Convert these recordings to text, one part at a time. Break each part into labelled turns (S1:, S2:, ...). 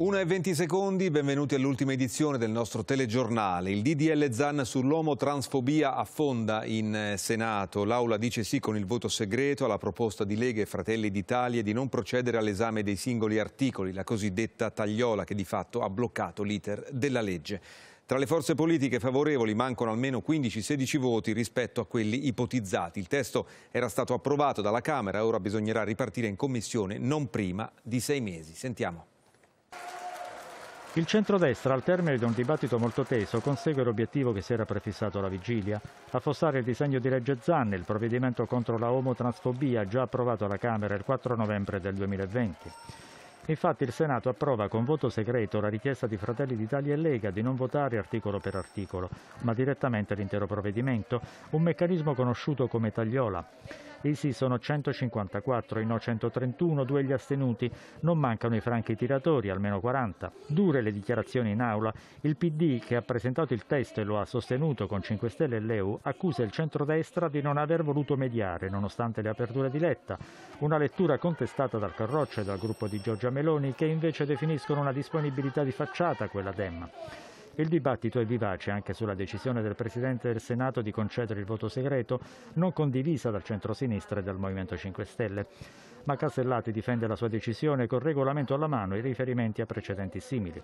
S1: 1 e 20 secondi, benvenuti all'ultima edizione del nostro telegiornale. Il DDL Zan sull'omotransfobia affonda in eh, Senato. L'Aula dice sì con il voto segreto alla proposta di Lega e Fratelli d'Italia di non procedere all'esame dei singoli articoli, la cosiddetta tagliola che di fatto ha bloccato l'iter della legge. Tra le forze politiche favorevoli mancano almeno 15-16 voti rispetto a quelli ipotizzati. Il testo era stato approvato dalla Camera, ora bisognerà ripartire in commissione non prima di sei mesi. Sentiamo.
S2: Il centrodestra, al termine di un dibattito molto teso, consegue l'obiettivo che si era prefissato alla vigilia, affossare il disegno di legge Zanne, il provvedimento contro la omotransfobia già approvato alla Camera il 4 novembre del 2020. Infatti il Senato approva con voto segreto la richiesta di Fratelli d'Italia e Lega di non votare articolo per articolo, ma direttamente l'intero provvedimento, un meccanismo conosciuto come tagliola. I sì sono 154, i no 131, due gli astenuti. Non mancano i franchi tiratori, almeno 40. Dure le dichiarazioni in aula. Il PD, che ha presentato il testo e lo ha sostenuto con 5 Stelle e Leu, accusa il centrodestra di non aver voluto mediare, nonostante le aperture di Letta. Una lettura contestata dal Carroccio e dal gruppo di Giorgia Meloni, che invece definiscono una disponibilità di facciata quella d'Emma. Il dibattito è vivace anche sulla decisione del Presidente del Senato di concedere il voto segreto, non condivisa dal centrosinistra e dal Movimento 5 Stelle. Ma Casellati difende la sua decisione col regolamento alla mano e riferimenti a precedenti simili.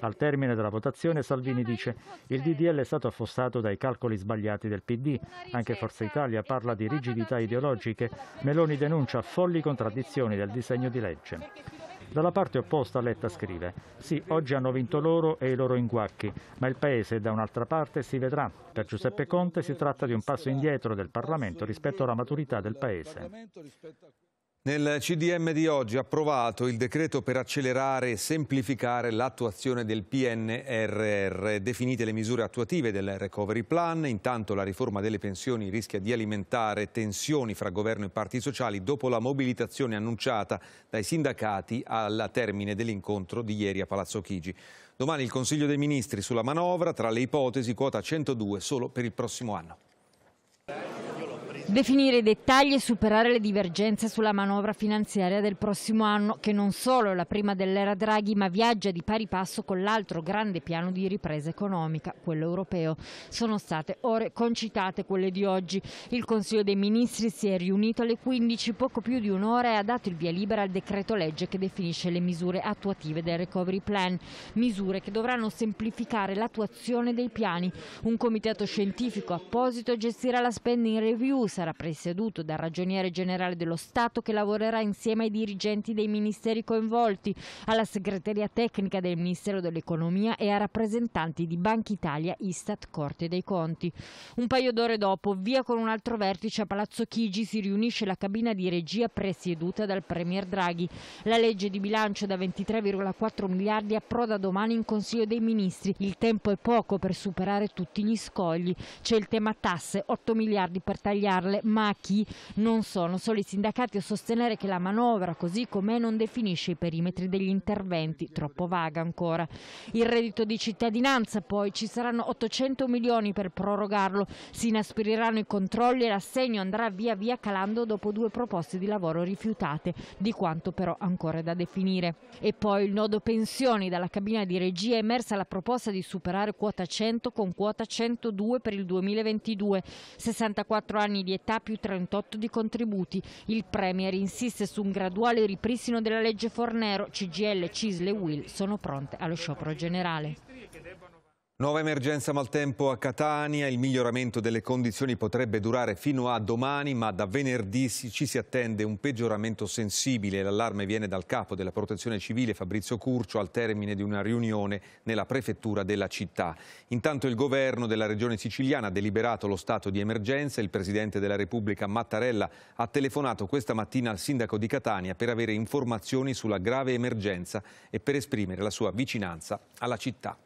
S2: Al termine della votazione Salvini dice il DDL è stato affossato dai calcoli sbagliati del PD, anche Forza Italia parla di rigidità ideologiche, Meloni denuncia folli contraddizioni del disegno di legge. Dalla parte opposta Letta scrive «Sì, oggi hanno vinto loro e i loro inguacchi, ma il Paese da un'altra parte si vedrà. Per Giuseppe Conte si tratta di un passo indietro del Parlamento rispetto alla maturità del Paese».
S1: Nel CDM di oggi approvato il decreto per accelerare e semplificare l'attuazione del PNRR, definite le misure attuative del Recovery Plan, intanto la riforma delle pensioni rischia di alimentare tensioni fra governo e parti sociali dopo la mobilitazione annunciata dai sindacati al termine dell'incontro di ieri a Palazzo Chigi. Domani il Consiglio dei Ministri sulla manovra, tra le ipotesi quota 102 solo per il prossimo anno.
S3: Definire i dettagli e superare le divergenze sulla manovra finanziaria del prossimo anno, che non solo è la prima dell'era Draghi, ma viaggia di pari passo con l'altro grande piano di ripresa economica, quello europeo. Sono state ore concitate quelle di oggi. Il Consiglio dei Ministri si è riunito alle 15, poco più di un'ora, e ha dato il via libera al decreto legge che definisce le misure attuative del Recovery Plan, misure che dovranno semplificare l'attuazione dei piani. Un comitato scientifico apposito gestirà la spending review, sarà presieduto dal ragioniere generale dello Stato che lavorerà insieme ai dirigenti dei ministeri coinvolti, alla segreteria tecnica del Ministero dell'Economia e a rappresentanti di Banca Italia, Istat, Corte dei Conti. Un paio d'ore dopo, via con un altro vertice a Palazzo Chigi, si riunisce la cabina di regia presieduta dal Premier Draghi. La legge di bilancio da 23,4 miliardi approda domani in Consiglio dei Ministri. Il tempo è poco per superare tutti gli scogli. C'è il tema tasse, 8 miliardi per tagliarle parole ma chi non sono solo i sindacati a sostenere che la manovra così com'è non definisce i perimetri degli interventi, troppo vaga ancora. Il reddito di cittadinanza poi ci saranno 800 milioni per prorogarlo, si inaspireranno i controlli e l'assegno andrà via via calando dopo due proposte di lavoro rifiutate, di quanto però ancora è da definire. E poi il nodo pensioni, dalla cabina di regia è emersa la proposta di superare quota 100 con quota 102 per il 2022, 64 anni di età più 38 di contributi. Il Premier insiste su un graduale ripristino della legge Fornero, CGL, Cisle e Will sono pronte allo sciopero generale.
S1: Nuova emergenza maltempo a Catania, il miglioramento delle condizioni potrebbe durare fino a domani, ma da venerdì ci si attende un peggioramento sensibile. L'allarme viene dal capo della protezione civile Fabrizio Curcio al termine di una riunione nella prefettura della città. Intanto il governo della regione siciliana ha deliberato lo stato di emergenza. Il presidente della Repubblica Mattarella ha telefonato questa mattina al sindaco di Catania per avere informazioni sulla grave emergenza e per esprimere la sua vicinanza alla città.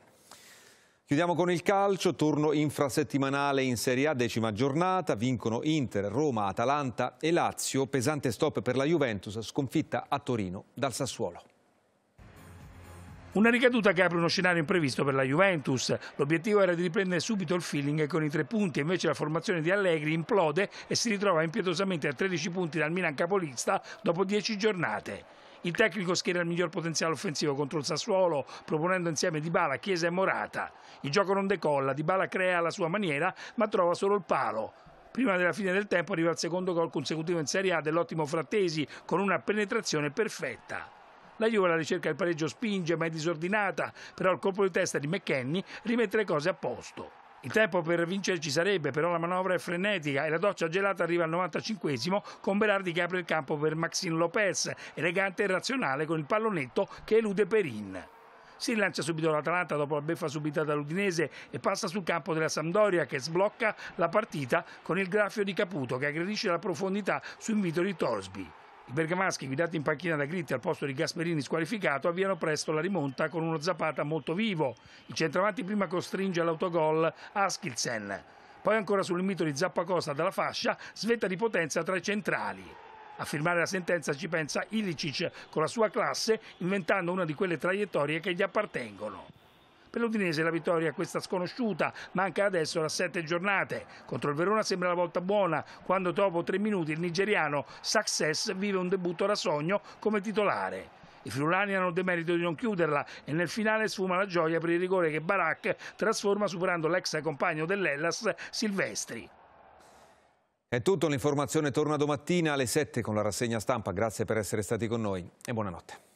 S1: Chiudiamo con il calcio, turno infrasettimanale in Serie A, decima giornata, vincono Inter, Roma, Atalanta e Lazio, pesante stop per la
S4: Juventus, sconfitta a Torino dal Sassuolo. Una ricaduta che apre uno scenario imprevisto per la Juventus. L'obiettivo era di riprendere subito il feeling con i tre punti, invece la formazione di Allegri implode e si ritrova impietosamente a 13 punti dal Milan capolista dopo 10 giornate. Il tecnico schiera il miglior potenziale offensivo contro il Sassuolo, proponendo insieme Dybala, Chiesa e Morata. Il gioco non decolla, Dybala crea alla sua maniera, ma trova solo il palo. Prima della fine del tempo arriva il secondo gol consecutivo in Serie A dell'ottimo Frattesi con una penetrazione perfetta. La Juve alla ricerca del pareggio spinge, ma è disordinata, però il colpo di testa di McKenny rimette le cose a posto. Il tempo per vincere ci sarebbe, però la manovra è frenetica e la doccia gelata arriva al 95 con Berardi che apre il campo per Maxine Lopez, elegante e razionale con il pallonetto che elude Perin. Si rilancia subito l'Atalanta dopo la beffa subita dall'Udinese e passa sul campo della Sampdoria che sblocca la partita con il graffio di Caputo che aggredisce la profondità su invito di Torsby. I bergamaschi, guidati in panchina da Gritti al posto di Gasperini squalificato, avviano presto la rimonta con uno Zapata molto vivo. Il centravanti prima costringe all'autogol Askilsen. Poi ancora sul mito di Zappacosta dalla fascia, svetta di potenza tra i centrali. A firmare la sentenza ci pensa Ilicic con la sua classe, inventando una di quelle traiettorie che gli appartengono. Per l'Udinese la vittoria è questa sconosciuta, manca adesso da sette giornate. Contro il Verona sembra la volta buona, quando dopo tre minuti il nigeriano Success vive un debutto da sogno come titolare. I friulani hanno il demerito di non chiuderla e nel finale sfuma la gioia per il rigore che Barak trasforma superando l'ex compagno dell'Ellas Silvestri.
S1: È tutto, l'informazione torna domattina alle 7 con la rassegna stampa. Grazie per essere stati con noi e buonanotte.